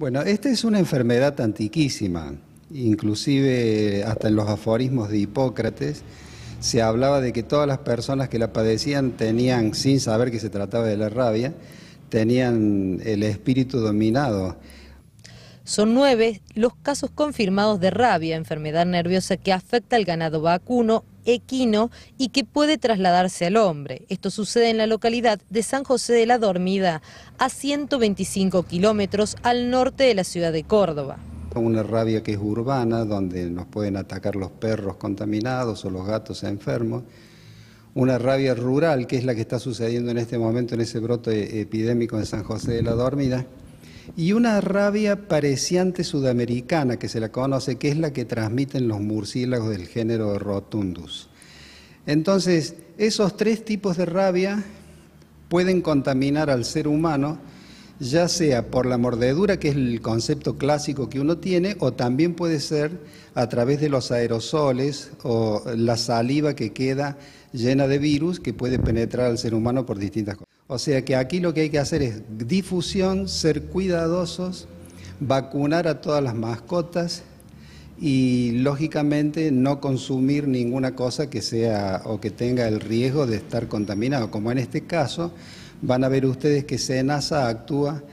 Bueno, esta es una enfermedad antiquísima, inclusive hasta en los aforismos de Hipócrates se hablaba de que todas las personas que la padecían tenían, sin saber que se trataba de la rabia, tenían el espíritu dominado. Son nueve los casos confirmados de rabia, enfermedad nerviosa que afecta al ganado vacuno equino y que puede trasladarse al hombre. Esto sucede en la localidad de San José de la Dormida, a 125 kilómetros al norte de la ciudad de Córdoba. Una rabia que es urbana, donde nos pueden atacar los perros contaminados o los gatos enfermos. Una rabia rural, que es la que está sucediendo en este momento en ese brote epidémico en San José de la Dormida, y una rabia pareciente sudamericana que se la conoce, que es la que transmiten los murciélagos del género rotundus. Entonces, esos tres tipos de rabia pueden contaminar al ser humano, ya sea por la mordedura, que es el concepto clásico que uno tiene, o también puede ser a través de los aerosoles o la saliva que queda llena de virus que puede penetrar al ser humano por distintas cosas. O sea que aquí lo que hay que hacer es difusión, ser cuidadosos, vacunar a todas las mascotas y lógicamente no consumir ninguna cosa que sea o que tenga el riesgo de estar contaminado, como en este caso van a ver ustedes que Senasa actúa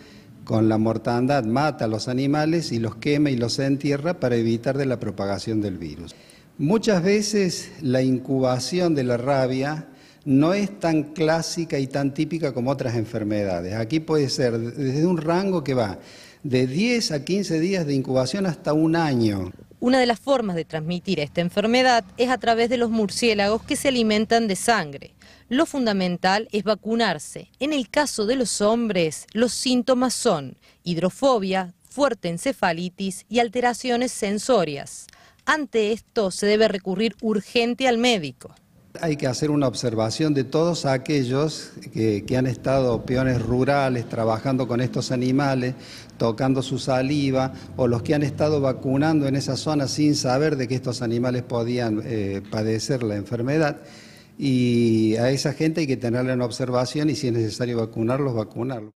con la mortandad, mata a los animales y los quema y los entierra para evitar de la propagación del virus. Muchas veces la incubación de la rabia no es tan clásica y tan típica como otras enfermedades. Aquí puede ser desde un rango que va de 10 a 15 días de incubación hasta un año. Una de las formas de transmitir esta enfermedad es a través de los murciélagos que se alimentan de sangre. Lo fundamental es vacunarse. En el caso de los hombres, los síntomas son hidrofobia, fuerte encefalitis y alteraciones sensorias. Ante esto se debe recurrir urgente al médico hay que hacer una observación de todos aquellos que, han estado peones rurales trabajando con estos animales, tocando su saliva, o los que han estado vacunando en esa zona sin saber de que estos animales podían eh, padecer la enfermedad. Y a esa gente hay que tenerle una observación y si es necesario vacunarlos, vacunarlos.